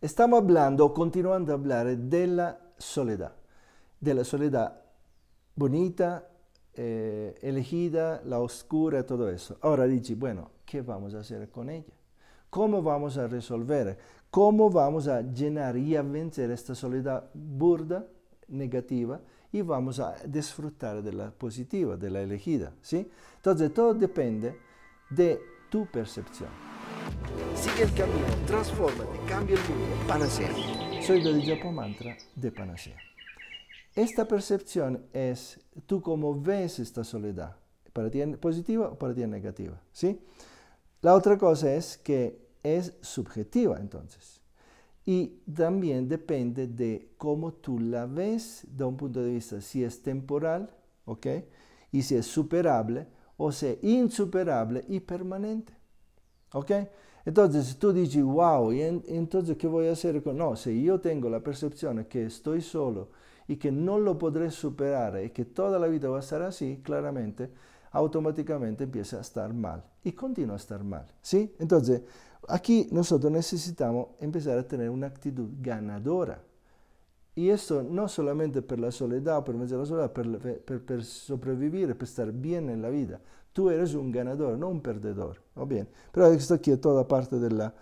Estamos hablando, continuando a hablar, de la soledad, de la soledad bonita, eh, elegida, la oscura, todo eso. Ahora dici, bueno, ¿qué vamos a hacer con ella? ¿Cómo vamos a resolver? ¿Cómo vamos a llenar y a vencer esta soledad burda, negativa? Y vamos a disfrutar de la positiva, de la elegida, ¿sí? Entonces, todo depende de tu percepción. Sigue el camino, transfórmate, cambia el mundo. Panacea. Soy Belijapo Mantra de Panacea. Esta percepción es tú cómo ves esta soledad, para ti es positiva o para ti es negativa, ¿sí? La otra cosa es que es subjetiva entonces. Y también depende de cómo tú la ves de un punto de vista, si es temporal, ¿ok? Y si es superable o si es insuperable y permanente. Ok? Entonces, se tu dici, wow, e entonces qué voy a con. No, se io tengo la percezione che sto solo e che non lo potrei superare e che tutta la vita va a estar così, chiaramente, automaticamente empieza a star mal e continúa a star mal. ¿Sí? Entonces, aquí noi necesitamos empezar a tener una actitud ganadora. Y esto non solamente per la soledad, por medio de la soledad, por, por, por, sobrevivir, por estar bien en la vida. Tú eres un ganatore, non un perdedor. ¿O bien? Pero esto aquí es toda parte della,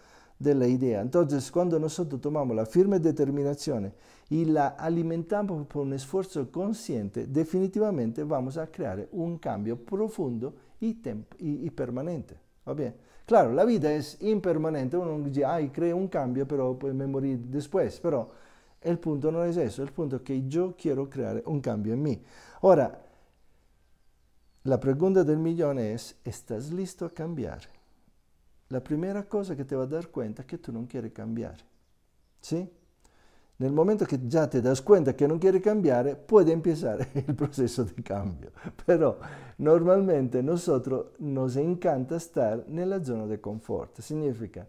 la, idea. Entonces, quando noi tomiamo la firme determinazione e la alimentiamo con un esfuerzo consciente, definitivamente vamos a creare un cambio profundo y, y, y permanente. ¿Va bien? Claro, la vita è impermanente. Uno dice, ah, crea un cambio, però poi me morí después. Pero e il punto non è questo, il punto è che io quiero creare un cambio in me. Ora, la domanda del milione è, ¿estás listo a cambiare? La prima cosa che ti va a dar cuenta è che tu non quieri cambiare. Sì? Nel momento che già ti das cuenta che non quieri cambiare, puoi iniziare il processo di cambio. Però normalmente a noi ci encanta stare nella zona di confort. Significa,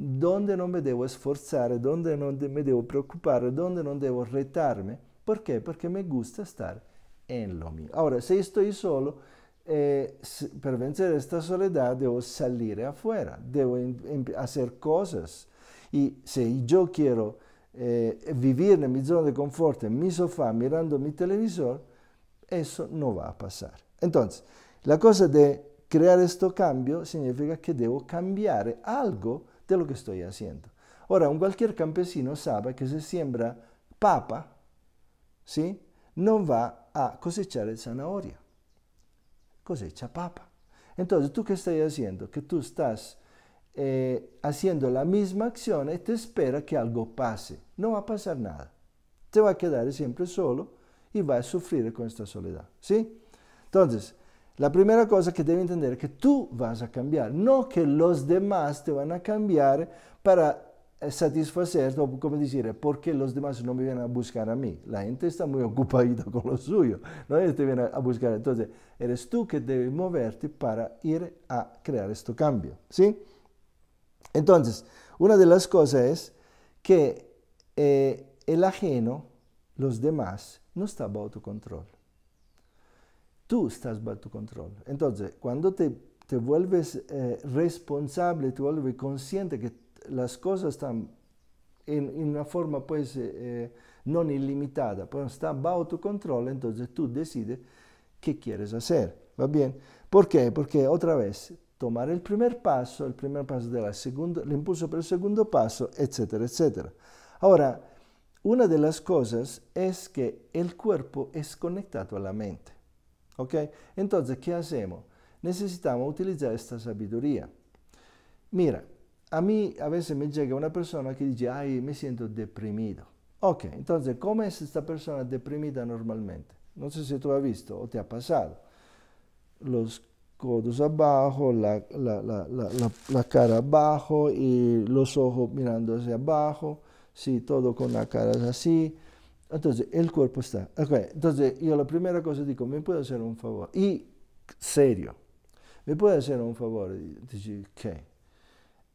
donde non me debo esforzar, donde no me debo preocupar, donde no debo retarme. ¿Por qué? Porque gusta stare en lo mio. Ora, se sto solo, eh, per vencer questa soledad devo salire afuera, devo fare cose. E se io quiero eh, vivir en mi zona di conforto, en mi sofà, mirando mi televisore, questo non va a passare. Entonces, la cosa di creare questo cambio significa che devo cambiare algo de lo que estoy haciendo. Ahora, un cualquier campesino sabe que se siembra papa, ¿sí? no va a cosechar el zanahoria, cosecha papa. Entonces, ¿tú qué estás haciendo? Que tú estás eh, haciendo la misma acción y te espera que algo pase. No va a pasar nada. Te va a quedar siempre solo y va a sufrir con esta soledad. ¿Sí? Entonces, la primera cosa que debes entender es que tú vas a cambiar, no que los demás te van a cambiar para eh, satisfacer, como decir, porque los demás no me vienen a buscar a mí. La gente está muy ocupada con lo suyo, no te vienen a buscar. Entonces, eres tú que debes moverte para ir a crear este cambio, ¿sí? Entonces, una de las cosas es que eh, el ajeno, los demás, no está bajo tu control tú estás bajo tu control. Entonces, cuando te, vuelves eh, responsable, te vuelves consciente que las cosas están en, una forma pues eh, eh, no ilimitada, pero están bajo tu control, entonces tú decides qué quieres hacer. ¿Va bien? ¿Por qué? Porque otra vez, tomar el primer paso, el primer paso del segundo, el impulso para el segundo paso, etcétera, etcétera. Ahora, una de las cosas es que el cuerpo es conectado a la mente. ¿Ok? Entonces, ¿qué hacemos? Necesitamos utilizar esta sabiduría. Mira, a mí a veces me llega una persona que dice, ay, me siento deprimido. Ok, entonces, ¿cómo es esta persona deprimida normalmente? No sé si tú has visto o te ha pasado. Los codos abajo, la, la, cara abajo y los ojos mirando hacia abajo, sí, todo con la cara así, Entonces, el cuerpo está. Okay. Entonces, yo la primera cosa digo, ¿me puede hacer un favor? Y serio, ¿me puede hacer un favor? Dice, ¿qué?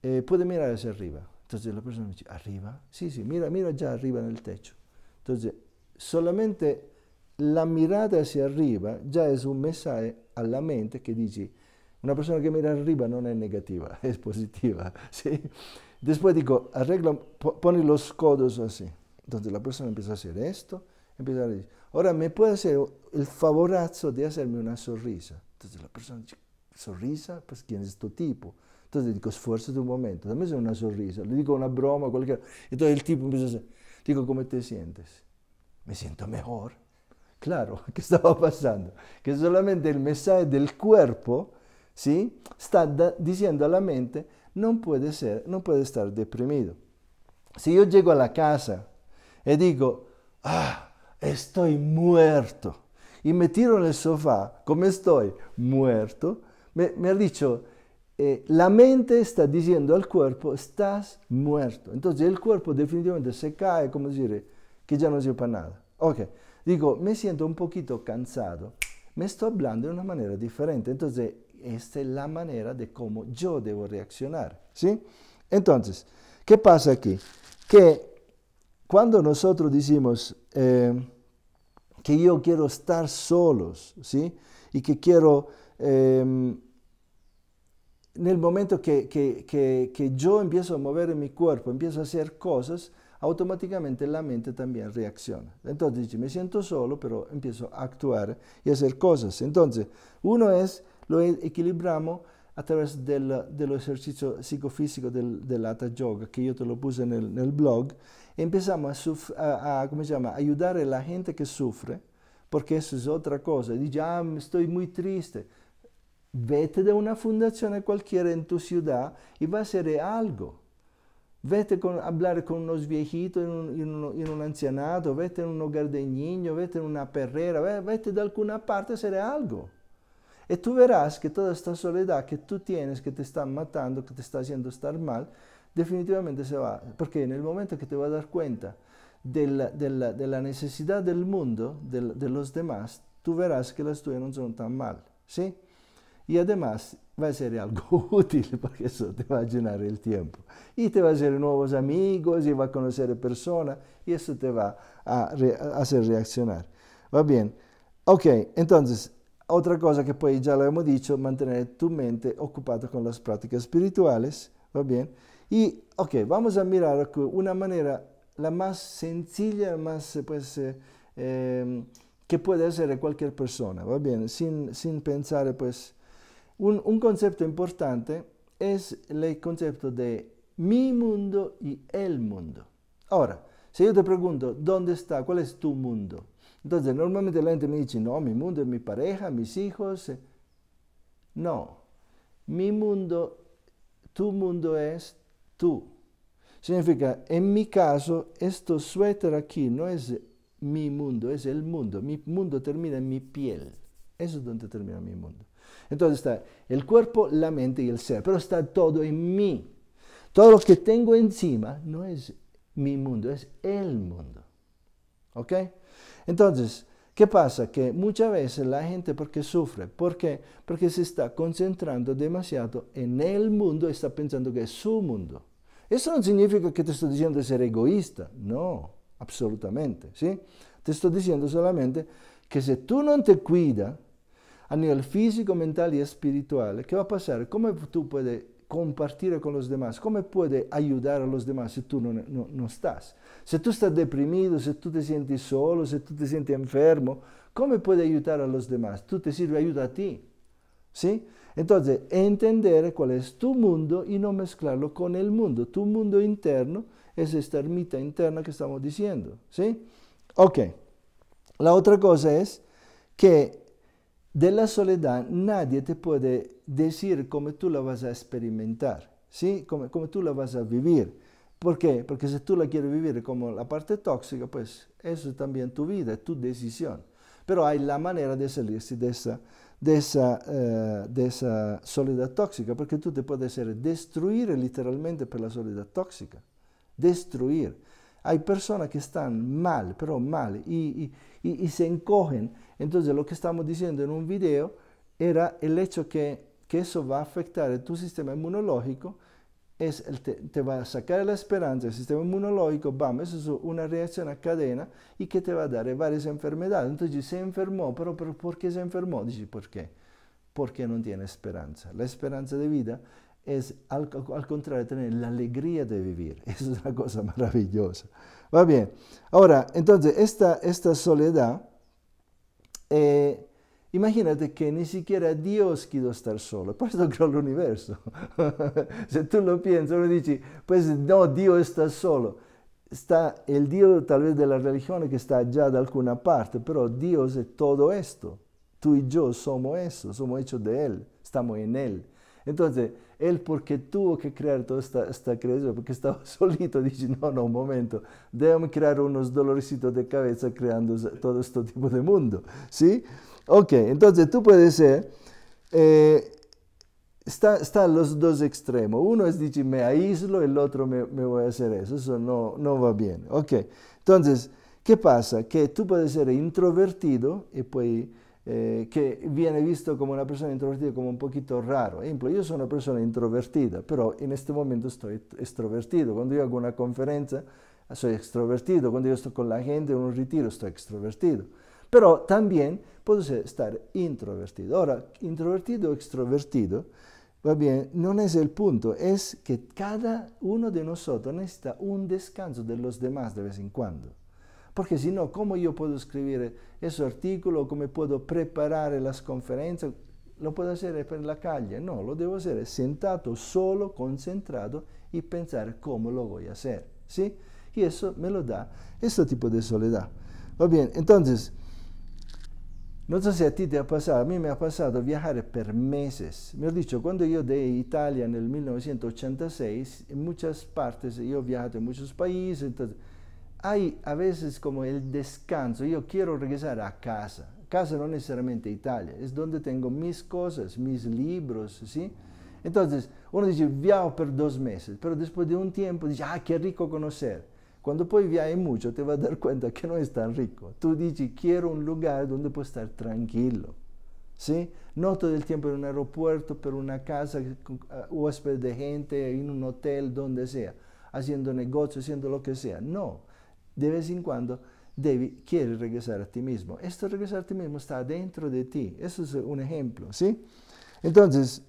Eh, ¿Puede mirar hacia arriba? Entonces la persona dice, ¿arriba? Sí, sí, mira, mira già arriba nel techo. Entonces, solamente la mirada hacia arriba già es un mensaje a la mente che dice, una persona che mira arriba non è negativa, è positiva. ¿sí? Después digo, arregla, pone los codos así. Entonces la persona empieza a hacer esto, empieza a decir, ahora, ¿me puede hacer el favorazo de hacerme una sonrisa? Entonces la persona dice, ¿sonrisa? Pues ¿quién es tu tipo? Entonces le digo, esfuerzo de un momento, dame una sonrisa, le digo una broma, cualquier... Entonces el tipo empieza a decir digo, ¿cómo te sientes? Me siento mejor. Claro, ¿qué estaba pasando? Que solamente el mensaje del cuerpo, ¿sí? Está diciendo a la mente, no puede ser, no puede estar deprimido. Si yo llego a la casa y digo, ah, muerto. Y me tiro en el sofá, cómo estoy muerto, me, me ha dicho, eh, la mente está diciendo al cuerpo, estás muerto. Entonces el cuerpo definitivamente se cae, como decir, eh, que ya no sirve para nada. Ok, digo, me siento un poquito cansado, me estoy hablando de una manera diferente. Entonces, esta es la manera de cómo yo debo reaccionar, ¿sí? Entonces, ¿qué pasa aquí? Que cuando nosotros decimos eh, que yo quiero estar solos, ¿sí? Y que quiero, em, en el momento que, que, que, yo empiezo a mover mi cuerpo, empiezo a hacer cosas, automáticamente la mente también reacciona. Entonces dice, me siento solo, pero empiezo a actuar y a hacer cosas. Entonces, uno es, lo e-, equilibramos a través del, del ejercicio psicofísico del, del Yoga, que yo te lo puse en el, en el blog, empezamos a, llama? ayudar a la gente que sufre, porque eso es otra cosa. Dice, ah, mm, estoy muy triste. Vete de una fundación cualquiera en tu ciudad y va a ser algo. Vete a hablar con unos viejitos en un, un, ancianato, vete en un hogar de niños, vete en una perrera, vete de alguna parte a hacer algo. Y tú verás que toda esta soledad que tú tienes, que te está matando, que te está haciendo estar mal, definitivamente se va. Porque en el momento que te vas a dar cuenta de la, necesidad del mundo, de, los demás, tú verás que las tuyas no son tan mal. ¿sí? Y además va a ser algo útil porque eso te va a llenar el tiempo. Y te va a hacer nuevos amigos y va a conocer personas y eso te va a, hacer reaccionar. Va bien. Ok, entonces otra cosa que pues ya lo hemos dicho, mantener tu mente ocupada con las prácticas espirituales, ¿va bien? Y, ok, vamos a mirar una manera la más sencilla, más, eh, pues, eh, em, que puede hacer cualquier persona, ¿va bien? Sin, sin pensar, eh, pues, un, un, concepto importante es el concepto de mi mundo y el mundo. Ahora, si yo te pregunto, ¿dónde está? ¿Cuál es tu mundo? Entonces, normalmente la gente me dice, no, mi mundo es mi pareja, mis hijos. No, mi mundo, tu mundo es Significa, en mi caso, este suéter aquí no es mi mundo, es el mundo. Mi mundo termina en mi piel. Eso es donde termina mi mundo. Entonces está el cuerpo, la mente y el ser, pero está todo en mí. Todo lo que tengo encima no es mi mundo, es el mundo. ¿Ok? Entonces, ¿qué pasa? Que muchas veces la gente, ¿por qué sufre? ¿por qué? Porque se está concentrando demasiado en el mundo, y está pensando que es su mundo. Eso no significa que te estoy diciendo de ser egoísta, no, absolutamente, ¿sí? Te estoy diciendo solamente que si tú no te cuidas a nivel físico, mental y espiritual, ¿qué va a pasar? ¿Cómo tú puedes compartir con los demás? ¿Cómo puedes ayudar a los demás si tú no, no, estás? Si tú estás deprimido, si tú te sientes solo, si tú te sientes enfermo, ¿cómo puedes ayudar a los demás? Tú te sirve ayuda a ti, ¿sí? Entonces, entender cuál es tu mundo y no mezclarlo con el mundo. Tu mundo interno es esta ermita interna que estamos diciendo, ¿sí? Ok. La otra cosa es que de la soledad nadie te puede decir cómo tú la vas a experimentar, ¿sí? Cómo, tú la vas a vivir. ¿Por qué? Porque si tú la quieres vivir como la parte tóxica, pues eso es también tu vida, es tu decisión. Pero hay la manera de salirse de esa dessa, eh, dessa solida tóxica, porque tudo pode ser destruir literalmente la solida tóxica. Destruir. Há pessoas que estão mal, pero mal, e, e, e se encogen. Entonces, lo che estamos dizendo em un video era o hecho che que va a afetar o teu sistema imunológico es te, va a sacar la esperanza, el sistema inmunológico, bam, eso es una reacción a cadena y que te va a dar varias enfermedades. Entonces se enfermó, pero, pero ¿por qué se enfermó? Dice, ¿por qué? Porque no tiene esperanza. La esperanza de vida es, al, contrario, tener la alegría de vivir. es una cosa maravillosa. Va bien. Ahora, entonces, esta, esta soledad... Eh, Imagínate que ni siquiera Dios quiso estar solo, por eso creó el universo. si tú lo piensas, uno dice, pues no, Dios está solo. Está el Dios tal vez de la religión que está allá de alguna parte, pero Dios es todo esto. Tú y yo somos eso, somos hechos de Él, estamos en Él. Entonces, él porque tuvo que crear toda esta, esta creación, porque estaba solito, dice, no, no, un momento, déjame crear unos dolorcitos de cabeza creando todo este tipo de mundo, ¿sí? Ok, entonces tú puedes ser, eh, están los dos extremos, uno es, decir, me aíslo, el otro me, voy a hacer eso, eso no, no va bien, ok. Entonces, ¿qué pasa? Que tú puedes ser introvertido y puedes eh, que viene visto como una persona introvertida como un poquito raro. Ejemplo, yo soy una persona introvertida, pero en este momento estoy extrovertido. Cuando yo hago una conferencia, soy extrovertido. Cuando yo estoy con la gente en un retiro, estoy extrovertido. Pero también puedo estar introvertido. Ahora, introvertido o extrovertido, va bien, no es el punto, Es que cada uno de nosotros necesita un descanso de los demás de vez en cuando. Porque si no, ¿cómo yo puedo escribir ese artículo? ¿Cómo puedo preparar las conferencias? Lo puedo hacer en la calle. No, lo debo hacer sentado, solo, concentrado y pensar cómo lo voy a hacer. ¿Sí? Y eso me lo da este tipo de soledad. bien, entonces, no sé si a ti te ha pasado, a mí me ha pasado viajar por meses. Me he dicho, cuando yo de Italia en el 1986, en muchas partes, yo he viajado en muchos países, entonces, hay a veces como el descanso, yo quiero regresar a casa, casa no necesariamente Italia, es donde tengo mis cosas, mis libros, ¿sí? Entonces, uno dice, viajo por dos meses, pero después de un tiempo dice, ah, qué rico conocer. Cuando pues viajar mucho, te vas a dar cuenta que no es tan rico. Tú dices, quiero un lugar donde puedo estar tranquilo, ¿sí? No todo el tiempo en un aeropuerto, pero una casa, ah, huésped de gente, en un hotel, donde sea, haciendo negocios, haciendo lo que sea. No de vez en cuando devi, quiere regresar a ti mismo. Esto regresar a ti mismo está dentro de ti. Eso es un ejemplo, ¿sí? Entonces,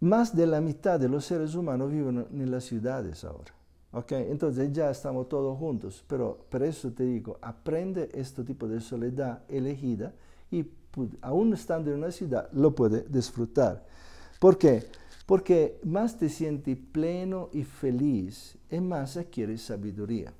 más de la mitad de los seres humanos viven en las ciudades ahora. Okay, entonces ya estamos todos juntos, pero por eso te digo, aprende este tipo de soledad elegida y pues, aún estando en una ciudad lo puede disfrutar. ¿Por qué? porque más te sientes pleno y feliz y más adquieres sabiduría.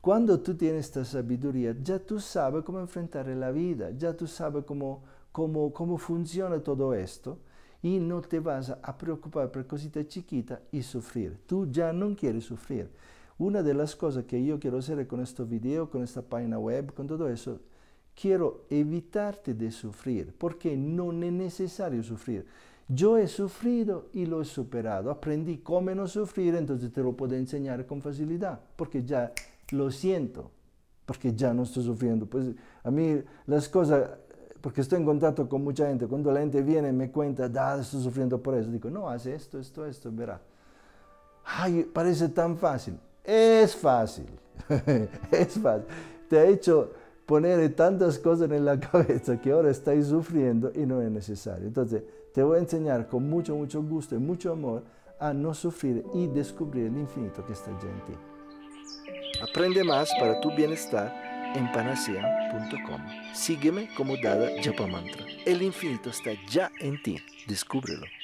Cuando tú tienes esta sabiduría, ya tú sabes cómo enfrentar la vida, ya tú sabes cómo, cómo funciona todo esto y no te vas a preocupar por cositas chiquitas y sufrir. Tú ya no quieres sufrir. Una de las cosas que yo quiero hacer con este video, con esta página web, con todo eso, quiero evitarte de sufrir, porque no es necesario sufrir. Yo he sufrido y lo he superado. Aprendí cómo no sufrir, entonces te lo puedo enseñar con facilidad, porque ya lo siento, porque ya no estoy sufriendo. Pues a mí las cosas, porque estoy en contacto con mucha gente, cuando la gente viene y me cuenta, da, estoy sufriendo por eso, digo, no, haz esto, esto, esto, verá. Ay, parece tan fácil. Es fácil, es fácil. Te ha hecho poner tantas cosas en la cabeza que ahora estáis sufriendo y no es necesario. Entonces, te voy a enseñar con mucho, mucho gusto y mucho amor a no sufrir y descubrir el infinito que está ya en ti. Aprende más para tu bienestar en panacea.com. Sígueme como Dada Japamantra. El infinito está ya en ti. Descúbrelo.